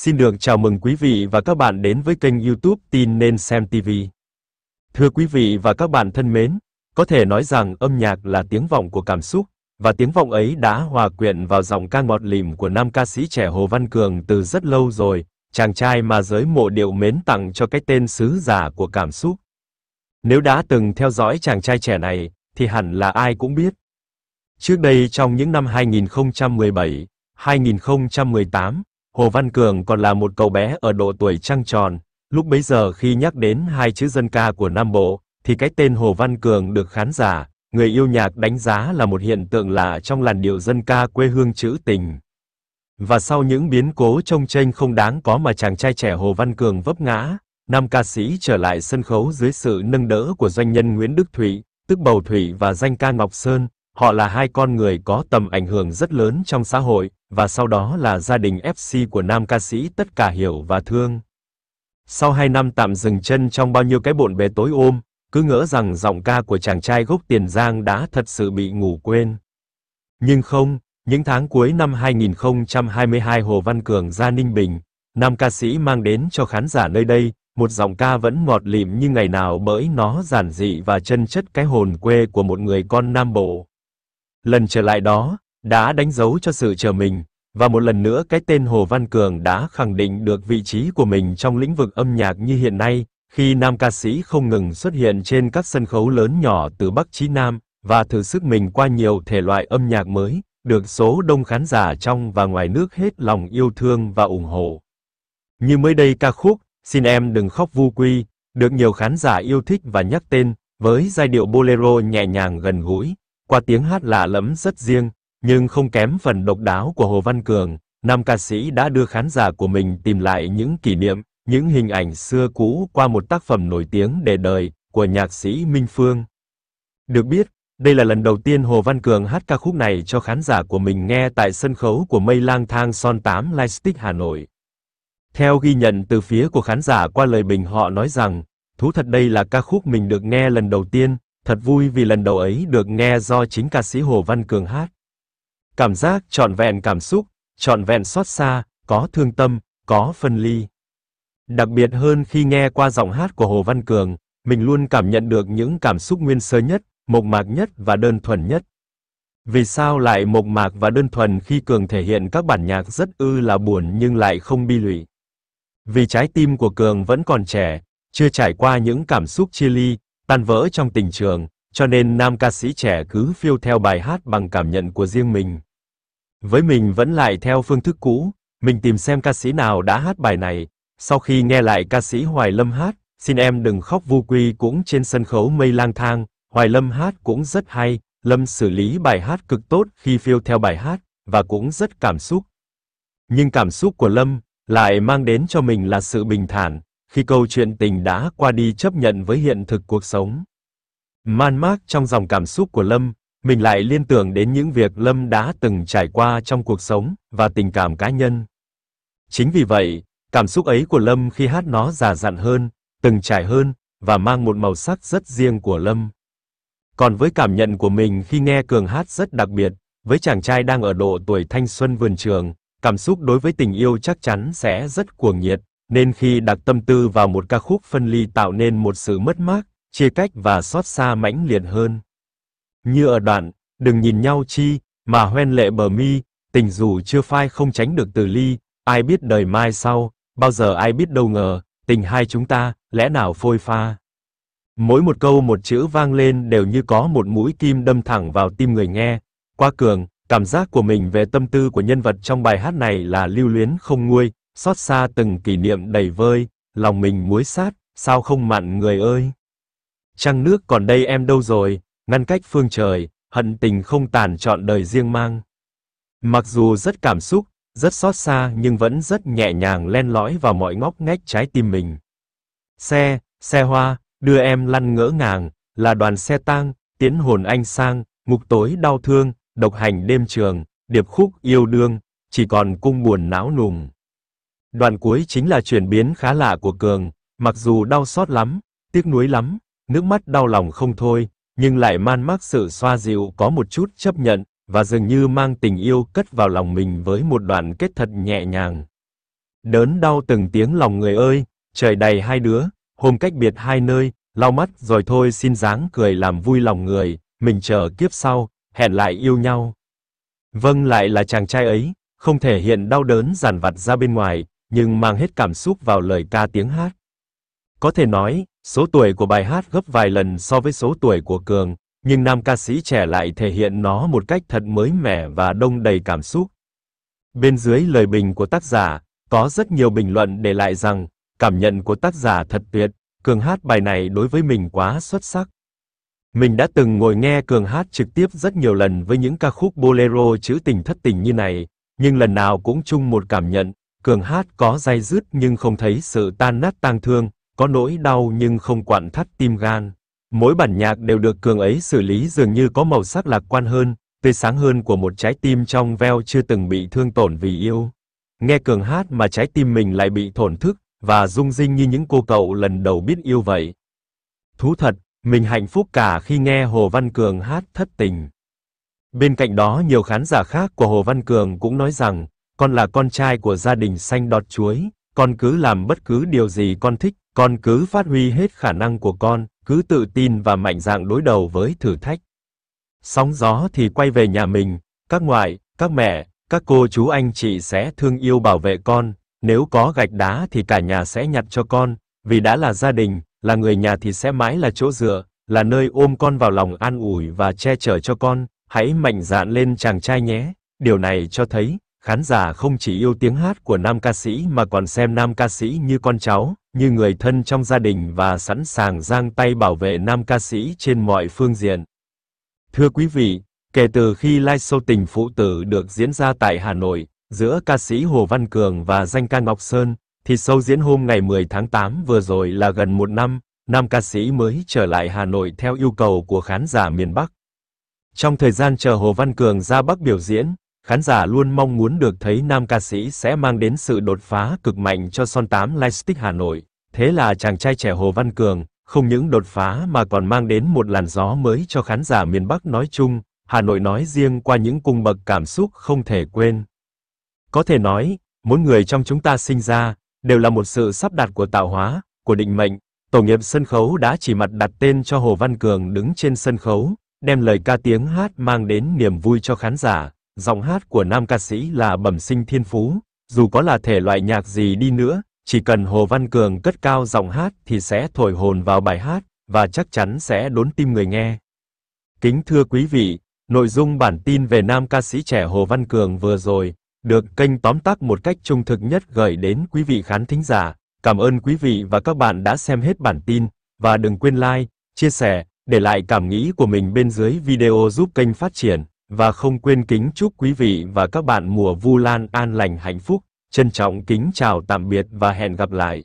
Xin được chào mừng quý vị và các bạn đến với kênh YouTube Tin nên xem TV. Thưa quý vị và các bạn thân mến, có thể nói rằng âm nhạc là tiếng vọng của cảm xúc và tiếng vọng ấy đã hòa quyện vào giọng ca ngọt lìm của nam ca sĩ trẻ Hồ Văn Cường từ rất lâu rồi, chàng trai mà giới mộ điệu mến tặng cho cái tên sứ giả của cảm xúc. Nếu đã từng theo dõi chàng trai trẻ này thì hẳn là ai cũng biết. Trước đây trong những năm 2017, 2018, Hồ Văn Cường còn là một cậu bé ở độ tuổi trăng tròn, lúc bấy giờ khi nhắc đến hai chữ dân ca của Nam Bộ, thì cái tên Hồ Văn Cường được khán giả, người yêu nhạc đánh giá là một hiện tượng lạ trong làn điệu dân ca quê hương trữ tình. Và sau những biến cố trông chênh không đáng có mà chàng trai trẻ Hồ Văn Cường vấp ngã, nam ca sĩ trở lại sân khấu dưới sự nâng đỡ của doanh nhân Nguyễn Đức Thụy, tức Bầu Thủy và danh ca Ngọc Sơn, Họ là hai con người có tầm ảnh hưởng rất lớn trong xã hội, và sau đó là gia đình FC của nam ca sĩ tất cả hiểu và thương. Sau hai năm tạm dừng chân trong bao nhiêu cái bộn bề tối ôm, cứ ngỡ rằng giọng ca của chàng trai gốc Tiền Giang đã thật sự bị ngủ quên. Nhưng không, những tháng cuối năm 2022 Hồ Văn Cường ra Ninh Bình, nam ca sĩ mang đến cho khán giả nơi đây một giọng ca vẫn ngọt lịm như ngày nào bởi nó giản dị và chân chất cái hồn quê của một người con Nam Bộ. Lần trở lại đó, đã đánh dấu cho sự chờ mình, và một lần nữa cái tên Hồ Văn Cường đã khẳng định được vị trí của mình trong lĩnh vực âm nhạc như hiện nay, khi nam ca sĩ không ngừng xuất hiện trên các sân khấu lớn nhỏ từ Bắc chí Nam, và thử sức mình qua nhiều thể loại âm nhạc mới, được số đông khán giả trong và ngoài nước hết lòng yêu thương và ủng hộ. Như mới đây ca khúc Xin em đừng khóc vu quy, được nhiều khán giả yêu thích và nhắc tên, với giai điệu bolero nhẹ nhàng gần gũi, qua tiếng hát lạ lẫm rất riêng, nhưng không kém phần độc đáo của Hồ Văn Cường, nam ca sĩ đã đưa khán giả của mình tìm lại những kỷ niệm, những hình ảnh xưa cũ qua một tác phẩm nổi tiếng để đời của nhạc sĩ Minh Phương. Được biết, đây là lần đầu tiên Hồ Văn Cường hát ca khúc này cho khán giả của mình nghe tại sân khấu của Mây Lang Thang Son 8 Lightstick Hà Nội. Theo ghi nhận từ phía của khán giả qua lời bình họ nói rằng, thú thật đây là ca khúc mình được nghe lần đầu tiên, Thật vui vì lần đầu ấy được nghe do chính ca sĩ Hồ Văn Cường hát. Cảm giác trọn vẹn cảm xúc, trọn vẹn xót xa, có thương tâm, có phân ly. Đặc biệt hơn khi nghe qua giọng hát của Hồ Văn Cường, mình luôn cảm nhận được những cảm xúc nguyên sơ nhất, mộc mạc nhất và đơn thuần nhất. Vì sao lại mộc mạc và đơn thuần khi Cường thể hiện các bản nhạc rất ư là buồn nhưng lại không bi lụy? Vì trái tim của Cường vẫn còn trẻ, chưa trải qua những cảm xúc chia ly, tan vỡ trong tình trường, cho nên nam ca sĩ trẻ cứ phiêu theo bài hát bằng cảm nhận của riêng mình. Với mình vẫn lại theo phương thức cũ, mình tìm xem ca sĩ nào đã hát bài này, sau khi nghe lại ca sĩ Hoài Lâm hát, xin em đừng khóc vu quy cũng trên sân khấu mây lang thang, Hoài Lâm hát cũng rất hay, Lâm xử lý bài hát cực tốt khi phiêu theo bài hát, và cũng rất cảm xúc. Nhưng cảm xúc của Lâm lại mang đến cho mình là sự bình thản, khi câu chuyện tình đã qua đi chấp nhận với hiện thực cuộc sống. Man mác trong dòng cảm xúc của Lâm, mình lại liên tưởng đến những việc Lâm đã từng trải qua trong cuộc sống và tình cảm cá nhân. Chính vì vậy, cảm xúc ấy của Lâm khi hát nó già dặn hơn, từng trải hơn và mang một màu sắc rất riêng của Lâm. Còn với cảm nhận của mình khi nghe Cường hát rất đặc biệt, với chàng trai đang ở độ tuổi thanh xuân vườn trường, cảm xúc đối với tình yêu chắc chắn sẽ rất cuồng nhiệt, nên khi đặt tâm tư vào một ca khúc phân ly tạo nên một sự mất mát, chia cách và xót xa mãnh liệt hơn. Như ở đoạn, đừng nhìn nhau chi, mà hoen lệ bờ mi, tình dù chưa phai không tránh được từ ly, ai biết đời mai sau, bao giờ ai biết đâu ngờ, tình hai chúng ta, lẽ nào phôi pha. Mỗi một câu một chữ vang lên đều như có một mũi kim đâm thẳng vào tim người nghe. Qua cường, cảm giác của mình về tâm tư của nhân vật trong bài hát này là lưu luyến không nguôi, xót xa từng kỷ niệm đầy vơi, lòng mình muối sát, sao không mặn người ơi. Trăng nước còn đây em đâu rồi, ngăn cách phương trời, hận tình không tàn trọn đời riêng mang. Mặc dù rất cảm xúc, rất xót xa nhưng vẫn rất nhẹ nhàng len lõi vào mọi ngóc ngách trái tim mình. Xe, xe hoa, đưa em lăn ngỡ ngàng, là đoàn xe tang, tiến hồn anh sang, ngục tối đau thương, độc hành đêm trường, điệp khúc yêu đương, chỉ còn cung buồn náo nùng. Đoạn cuối chính là chuyển biến khá lạ của Cường, mặc dù đau xót lắm, tiếc nuối lắm, nước mắt đau lòng không thôi, nhưng lại man mác sự xoa dịu có một chút chấp nhận, và dường như mang tình yêu cất vào lòng mình với một đoạn kết thật nhẹ nhàng. Đớn đau từng tiếng lòng người ơi, trời đầy hai đứa, hôm cách biệt hai nơi, lau mắt rồi thôi xin dáng cười làm vui lòng người, mình chờ kiếp sau, hẹn lại yêu nhau. Vâng lại là chàng trai ấy, không thể hiện đau đớn giản vặt ra bên ngoài, nhưng mang hết cảm xúc vào lời ca tiếng hát. Có thể nói, số tuổi của bài hát gấp vài lần so với số tuổi của Cường, nhưng nam ca sĩ trẻ lại thể hiện nó một cách thật mới mẻ và đông đầy cảm xúc. Bên dưới lời bình của tác giả, có rất nhiều bình luận để lại rằng, cảm nhận của tác giả thật tuyệt, Cường hát bài này đối với mình quá xuất sắc. Mình đã từng ngồi nghe Cường hát trực tiếp rất nhiều lần với những ca khúc bolero trữ tình thất tình như này, nhưng lần nào cũng chung một cảm nhận, Cường hát có dây dứt nhưng không thấy sự tan nát tang thương, có nỗi đau nhưng không quặn thắt tim gan. Mỗi bản nhạc đều được Cường ấy xử lý dường như có màu sắc lạc quan hơn, tươi sáng hơn của một trái tim trong veo chưa từng bị thương tổn vì yêu. Nghe Cường hát mà trái tim mình lại bị thổn thức, và rung rinh như những cô cậu lần đầu biết yêu vậy. Thú thật, mình hạnh phúc cả khi nghe Hồ Văn Cường hát thất tình. Bên cạnh đó nhiều khán giả khác của Hồ Văn Cường cũng nói rằng, con là con trai của gia đình xanh đọt chuối, con cứ làm bất cứ điều gì con thích, con cứ phát huy hết khả năng của con, cứ tự tin và mạnh dạn đối đầu với thử thách. Sóng gió thì quay về nhà mình, các ngoại, các mẹ, các cô chú anh chị sẽ thương yêu bảo vệ con, nếu có gạch đá thì cả nhà sẽ nhặt cho con, vì đã là gia đình, là người nhà thì sẽ mãi là chỗ dựa, là nơi ôm con vào lòng an ủi và che chở cho con, hãy mạnh dạn lên chàng trai nhé. Điều này cho thấy, Khán giả không chỉ yêu tiếng hát của nam ca sĩ mà còn xem nam ca sĩ như con cháu, như người thân trong gia đình và sẵn sàng giang tay bảo vệ nam ca sĩ trên mọi phương diện. Thưa quý vị, kể từ khi live show tình phụ tử được diễn ra tại Hà Nội, giữa ca sĩ Hồ Văn Cường và danh ca Ngọc Sơn, thì show diễn hôm ngày 10 tháng 8 vừa rồi là gần một năm, nam ca sĩ mới trở lại Hà Nội theo yêu cầu của khán giả miền Bắc. Trong thời gian chờ Hồ Văn Cường ra Bắc biểu diễn, khán giả luôn mong muốn được thấy nam ca sĩ sẽ mang đến sự đột phá cực mạnh cho Son 8 Lightstick Hà Nội. Thế là chàng trai trẻ Hồ Văn Cường, không những đột phá mà còn mang đến một làn gió mới cho khán giả miền Bắc nói chung, Hà Nội nói riêng qua những cung bậc cảm xúc không thể quên. Có thể nói, mỗi người trong chúng ta sinh ra, đều là một sự sắp đặt của tạo hóa, của định mệnh. Tổ nghiệp sân khấu đã chỉ mặt đặt tên cho Hồ Văn Cường đứng trên sân khấu, đem lời ca tiếng hát mang đến niềm vui cho khán giả. Giọng hát của nam ca sĩ là bẩm sinh thiên phú, dù có là thể loại nhạc gì đi nữa, chỉ cần Hồ Văn Cường cất cao giọng hát thì sẽ thổi hồn vào bài hát và chắc chắn sẽ đốn tim người nghe. Kính thưa quý vị, nội dung bản tin về nam ca sĩ trẻ Hồ Văn Cường vừa rồi được kênh tóm tắt một cách trung thực nhất gửi đến quý vị khán thính giả. Cảm ơn quý vị và các bạn đã xem hết bản tin và đừng quên like, chia sẻ, để lại cảm nghĩ của mình bên dưới video giúp kênh phát triển. Và không quên kính chúc quý vị và các bạn mùa Vu Lan an lành hạnh phúc. Trân trọng kính chào tạm biệt và hẹn gặp lại.